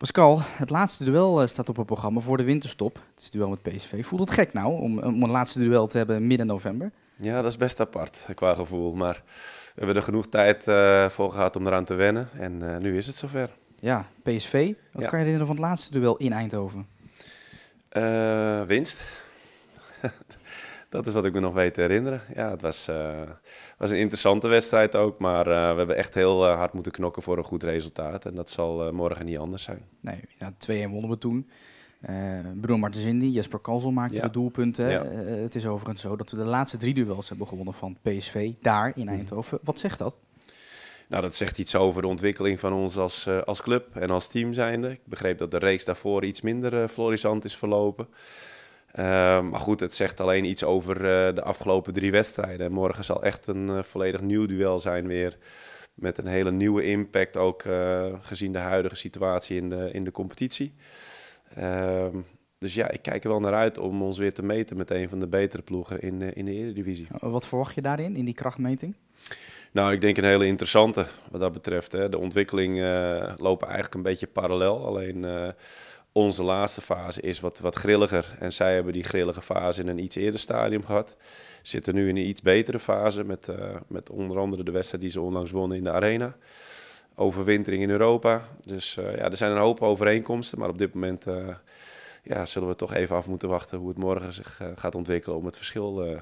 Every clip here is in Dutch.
Pascal, het laatste duel eh, staat op het programma voor de winterstop. Het is het duel met PSV. Voelt het gek nou om, om een laatste duel te hebben midden november? Ja, dat is best apart eh, qua gevoel. Maar we hebben er genoeg tijd eh, voor gehad om eraan te wennen. En nu is het zover. Ja, PSV. Wat kan je herinneren van het laatste duel in Eindhoven? Uh, winst. dat is wat ik me nog weet te herinneren. Ja, het was, eh, was een interessante wedstrijd ook. Maar eh, we hebben echt heel eh, hard moeten knokken voor een goed resultaat. En dat zal morgen niet anders zijn. Nee, nou, 2-1 wonnen we toen. Bruno Martensindi, Jesper Kalsel maakte de doelpunten. het is overigens zo dat we de laatste drie duels hebben gewonnen van PSV. Daar in mhm. Eindhoven. Wat zegt dat? Nou, dat zegt iets over de ontwikkeling van ons als, als club en als team zijnde. Ik begreep dat de reeks daarvoor iets minder uh, florissant is verlopen. Ehm, maar goed, het zegt alleen iets over eh, de afgelopen drie wedstrijden. Morgen zal echt een eh, volledig nieuw duel zijn weer. Met een hele nieuwe impact ook eh, gezien de huidige situatie in de, in de competitie. Ehm, dus ja, ik kijk er wel naar uit om ons weer te meten met een van de betere ploegen in, in de Eredivisie. Wat verwacht je daarin, in die krachtmeting? Nou, ik denk een hele interessante wat dat betreft. Hè. De ontwikkelingen lopen eigenlijk een beetje parallel. Alleen onze laatste fase is wat, wat grilliger. En zij hebben die grillige fase in een iets eerder stadium gehad. Zitten nu in een iets betere fase. Met, eh, met onder andere de wedstrijd die ze onlangs wonnen in de Arena. Overwintering in Europa. Dus eh, ja, er zijn een hoop overeenkomsten. Maar op dit moment eh, ja, zullen we toch even af moeten wachten hoe het morgen zich gaat ontwikkelen. Om het verschil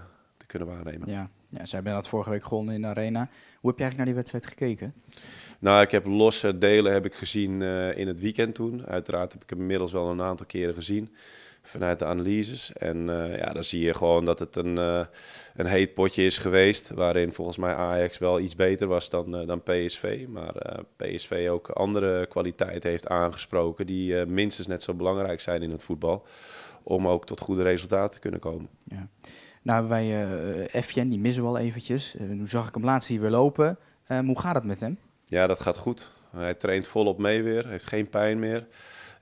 kunnen waarnemen. Ja. ja, zij hebben dat vorige week gewonnen in de arena. Hoe heb je eigenlijk naar die wedstrijd gekeken? Nou, ik heb losse delen heb ik gezien eh, in het weekend toen. Uiteraard heb ik hem inmiddels wel een aantal keren gezien vanuit de analyses. En eh, ja, dan zie je gewoon dat het een, uh, een heet potje is geweest. Waarin volgens mij Ajax wel iets beter was dan, dan PSV. Maar PSV ook andere kwaliteiten heeft aangesproken. Die minstens net zo belangrijk zijn in het voetbal. Om ook tot goede resultaten te kunnen komen. Ja. Nou wij uh, eh, Efjen, eh, die missen we al eventjes. Eh, nu zag ik hem laatst hier weer lopen. Um, hoe gaat het met hem? Ja, dat gaat goed. Hij traint volop mee weer, heeft geen pijn meer.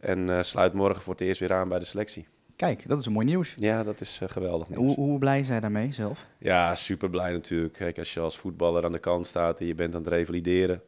En sluit morgen voor het eerst weer aan bij de selectie. Kijk, dat is een mooi nieuws. Ja, dat is eh, geweldig nieuws. Hoe, hoe blij zijn daarmee zelf? Ja, super blij natuurlijk. Kijk, als je als voetballer aan de kant staat en je bent aan het revalideren,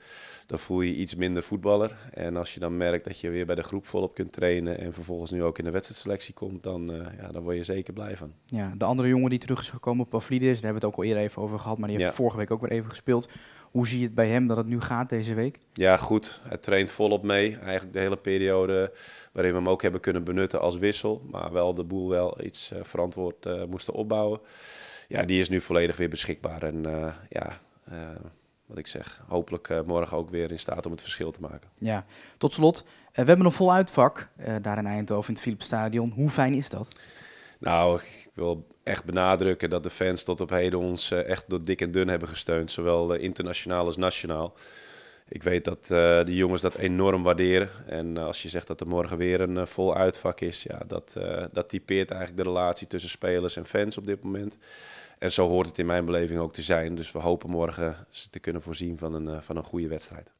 dan voel je, je iets minder voetballer. En als je dan merkt dat je weer bij de groep volop kunt trainen en vervolgens nu ook in de wedstrijdselectie komt, dan, eh, ja, dan word je zeker blij van. Ja, de andere jongen die terug is gekomen, Pavlidis, daar hebben we het ook al eerder even over gehad, maar die heeft vorige week ook weer even gespeeld. Hoe zie je het bij hem dat het nu gaat deze week? Ja, goed. Hij traint volop mee. Eigenlijk de hele periode waarin we hem ook hebben kunnen benutten als wissel. Maar wel de boel wel iets eh, verantwoord eh, moesten opbouwen. Ja, die is nu volledig weer beschikbaar. En eh, ja, wat ik zeg, hopelijk morgen ook weer in staat om het verschil te maken. Ja, tot slot. we hebben een vol uitvak daar in Eindhoven in het Philips Stadion. Hoe fijn is dat? Nou, ik wil echt benadrukken dat de fans tot op heden ons eh, echt door dik en dun hebben gesteund, zowel eh, internationaal als nationaal. Ik weet dat eh, de jongens dat enorm waarderen. En als je zegt dat er morgen weer een vol uitvak is, ja, dat, dat typeert eigenlijk de relatie tussen spelers en fans op dit moment. En zo hoort het in mijn beleving ook te zijn. Dus we hopen morgen te kunnen voorzien van een, van een goede wedstrijd.